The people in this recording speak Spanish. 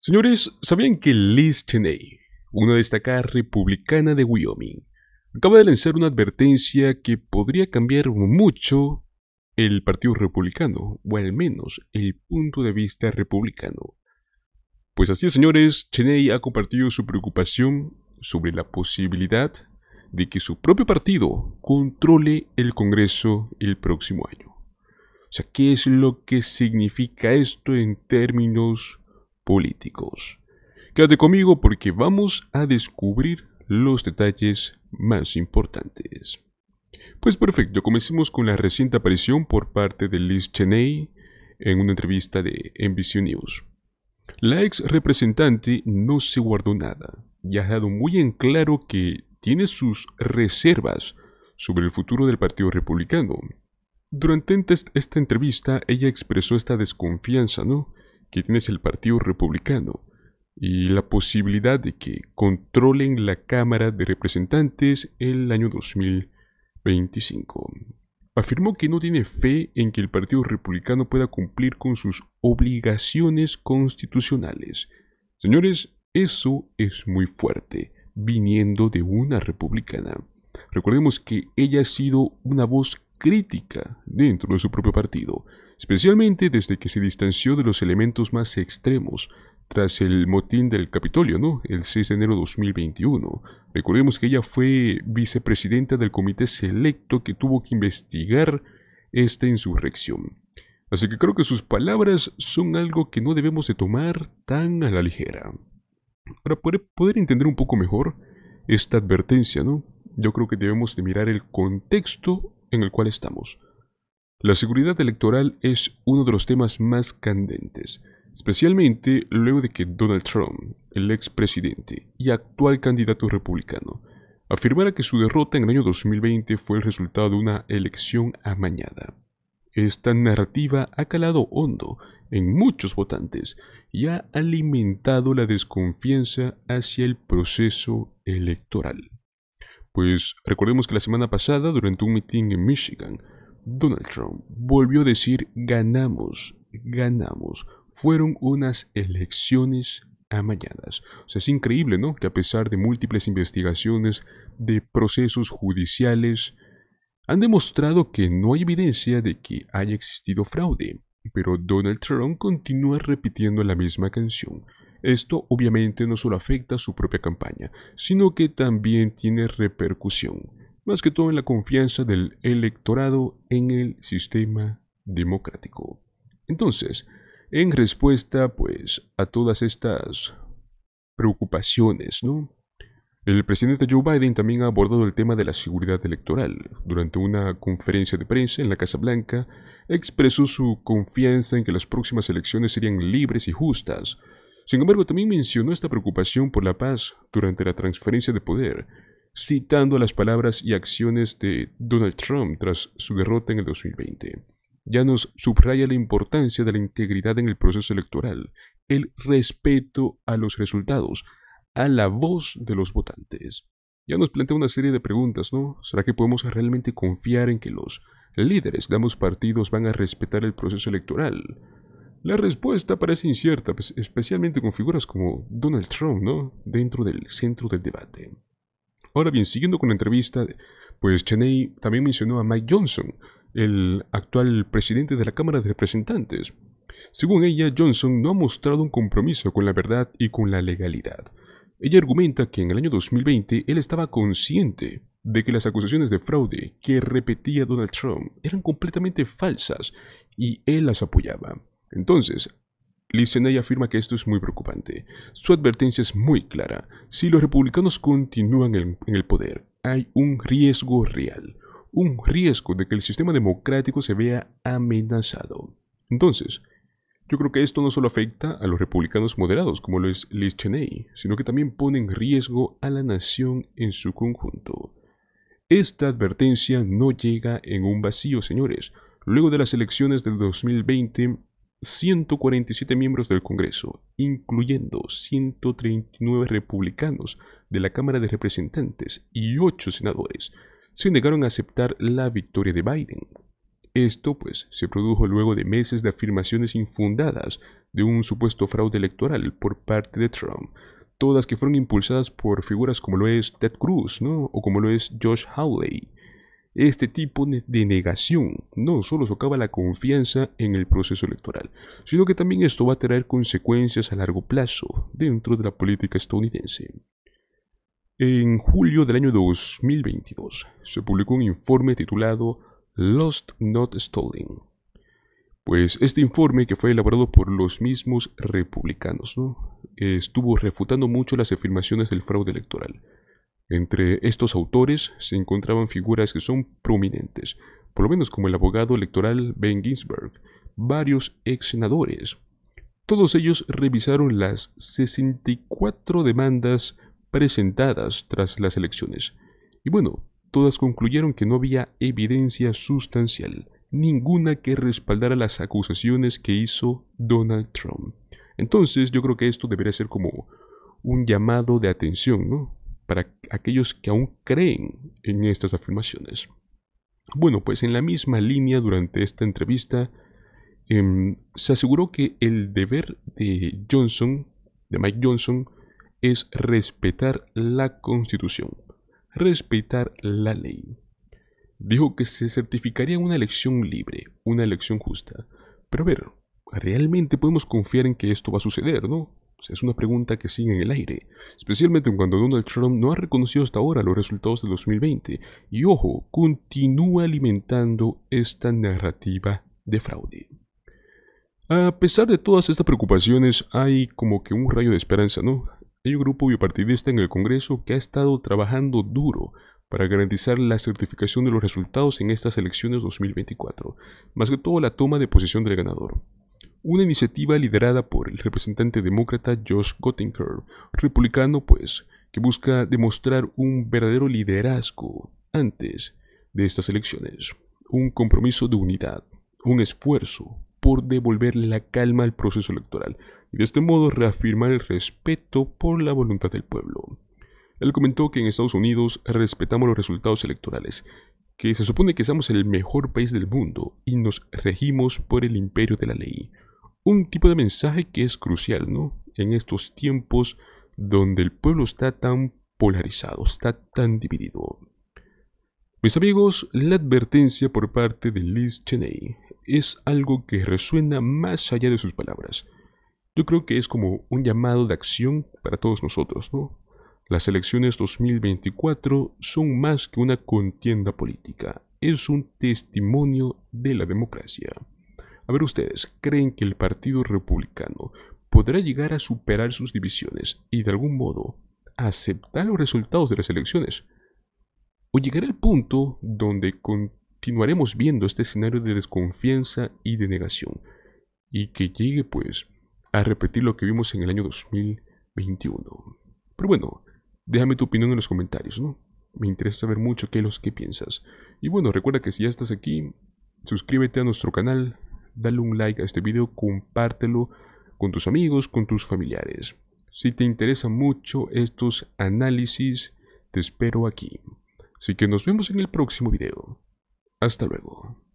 Señores, ¿sabían que Liz Cheney, una destacada republicana de Wyoming, acaba de lanzar una advertencia que podría cambiar mucho el Partido Republicano, o al menos el punto de vista republicano? Pues así señores, Cheney ha compartido su preocupación sobre la posibilidad de que su propio partido controle el Congreso el próximo año. O sea, ¿qué es lo que significa esto en términos políticos. Quédate conmigo porque vamos a descubrir los detalles más importantes. Pues perfecto, comencemos con la reciente aparición por parte de Liz Cheney en una entrevista de NBC News. La ex representante no se guardó nada y ha dado muy en claro que tiene sus reservas sobre el futuro del Partido Republicano. Durante esta entrevista ella expresó esta desconfianza, ¿no? que tienes el Partido Republicano y la posibilidad de que controlen la Cámara de Representantes el año 2025. Afirmó que no tiene fe en que el Partido Republicano pueda cumplir con sus obligaciones constitucionales. Señores, eso es muy fuerte, viniendo de una republicana. Recordemos que ella ha sido una voz crítica dentro de su propio partido, especialmente desde que se distanció de los elementos más extremos tras el motín del Capitolio, ¿no? El 6 de enero de 2021. Recordemos que ella fue vicepresidenta del comité selecto que tuvo que investigar esta insurrección. Así que creo que sus palabras son algo que no debemos de tomar tan a la ligera. Para poder, entender un poco mejor esta advertencia, ¿no? Yo creo que debemos de mirar el contexto en el cual estamos. La seguridad electoral es uno de los temas más candentes, especialmente luego de que Donald Trump, el expresidente y actual candidato republicano, afirmara que su derrota en el año 2020 fue el resultado de una elección amañada. Esta narrativa ha calado hondo en muchos votantes y ha alimentado la desconfianza hacia el proceso electoral. Pues recordemos que la semana pasada, durante un mitin en Michigan, Donald Trump volvió a decir ganamos, ganamos. Fueron unas elecciones amañadas. O sea, es increíble, ¿no? Que a pesar de múltiples investigaciones, de procesos judiciales, han demostrado que no hay evidencia de que haya existido fraude. Pero Donald Trump continúa repitiendo la misma canción. Esto obviamente no solo afecta a su propia campaña, sino que también tiene repercusión más que todo en la confianza del electorado en el sistema democrático. Entonces, en respuesta pues a todas estas preocupaciones, ¿no? El presidente Joe Biden también ha abordado el tema de la seguridad electoral. Durante una conferencia de prensa en la Casa Blanca, expresó su confianza en que las próximas elecciones serían libres y justas. Sin embargo, también mencionó esta preocupación por la paz durante la transferencia de poder citando las palabras y acciones de Donald Trump tras su derrota en el 2020. Ya nos subraya la importancia de la integridad en el proceso electoral, el respeto a los resultados, a la voz de los votantes. Ya nos plantea una serie de preguntas, ¿no? ¿Será que podemos realmente confiar en que los líderes de ambos partidos van a respetar el proceso electoral? La respuesta parece incierta, pues, especialmente con figuras como Donald Trump, ¿no? Dentro del centro del debate. Ahora bien, siguiendo con la entrevista, pues Cheney también mencionó a Mike Johnson, el actual presidente de la Cámara de Representantes. Según ella, Johnson no ha mostrado un compromiso con la verdad y con la legalidad. Ella argumenta que en el año 2020 él estaba consciente de que las acusaciones de fraude que repetía Donald Trump eran completamente falsas y él las apoyaba. Entonces, Lisenay afirma que esto es muy preocupante. Su advertencia es muy clara. Si los republicanos continúan en el poder, hay un riesgo real, un riesgo de que el sistema democrático se vea amenazado. Entonces, yo creo que esto no solo afecta a los republicanos moderados, como lo es Liz sino que también pone en riesgo a la nación en su conjunto. Esta advertencia no llega en un vacío, señores. Luego de las elecciones del 2020, 147 miembros del Congreso, incluyendo 139 republicanos de la Cámara de Representantes y 8 senadores, se negaron a aceptar la victoria de Biden. Esto, pues, se produjo luego de meses de afirmaciones infundadas de un supuesto fraude electoral por parte de Trump, todas que fueron impulsadas por figuras como lo es Ted Cruz, ¿no? O como lo es Josh Hawley, este tipo de negación no solo socava la confianza en el proceso electoral, sino que también esto va a traer consecuencias a largo plazo dentro de la política estadounidense. En julio del año 2022 se publicó un informe titulado Lost Not Stolen. Pues este informe que fue elaborado por los mismos republicanos estuvo refutando mucho las afirmaciones del fraude electoral. Entre estos autores se encontraban figuras que son prominentes, por lo menos como el abogado electoral Ben Ginsberg, varios ex senadores. Todos ellos revisaron las 64 demandas presentadas tras las elecciones. Y bueno, todas concluyeron que no había evidencia sustancial, ninguna que respaldara las acusaciones que hizo Donald Trump. Entonces yo creo que esto debería ser como un llamado de atención, ¿no? para aquellos que aún creen en estas afirmaciones. Bueno, pues en la misma línea durante esta entrevista em, se aseguró que el deber de Johnson, de Mike Johnson, es respetar la Constitución, respetar la ley. Dijo que se certificaría una elección libre, una elección justa. Pero a ver, realmente podemos confiar en que esto va a suceder, ¿no? Es una pregunta que sigue en el aire, especialmente cuando Donald Trump no ha reconocido hasta ahora los resultados del 2020 y, ojo, continúa alimentando esta narrativa de fraude. A pesar de todas estas preocupaciones, hay como que un rayo de esperanza, ¿no? Hay un grupo bipartidista en el Congreso que ha estado trabajando duro para garantizar la certificación de los resultados en estas elecciones 2024, más que todo la toma de posición del ganador una iniciativa liderada por el representante demócrata Josh Gottinger, republicano pues, que busca demostrar un verdadero liderazgo antes de estas elecciones, un compromiso de unidad, un esfuerzo por devolver la calma al proceso electoral y de este modo reafirmar el respeto por la voluntad del pueblo. Él comentó que en Estados Unidos respetamos los resultados electorales, que se supone que somos el mejor país del mundo y nos regimos por el imperio de la ley un tipo de mensaje que es crucial, ¿no? En estos tiempos donde el pueblo está tan polarizado, está tan dividido. Mis amigos, la advertencia por parte de Liz Cheney es algo que resuena más allá de sus palabras. Yo creo que es como un llamado de acción para todos nosotros, ¿no? Las elecciones 2024 son más que una contienda política, es un testimonio de la democracia. A ver ustedes, ¿creen que el Partido Republicano podrá llegar a superar sus divisiones y de algún modo aceptar los resultados de las elecciones? ¿O llegará el punto donde continuaremos viendo este escenario de desconfianza y de negación? Y que llegue pues a repetir lo que vimos en el año 2021. Pero bueno, déjame tu opinión en los comentarios, ¿no? Me interesa saber mucho qué es lo que piensas. Y bueno, recuerda que si ya estás aquí, suscríbete a nuestro canal, dale un like a este video, compártelo con tus amigos, con tus familiares. Si te interesan mucho estos análisis, te espero aquí. Así que nos vemos en el próximo video. Hasta luego.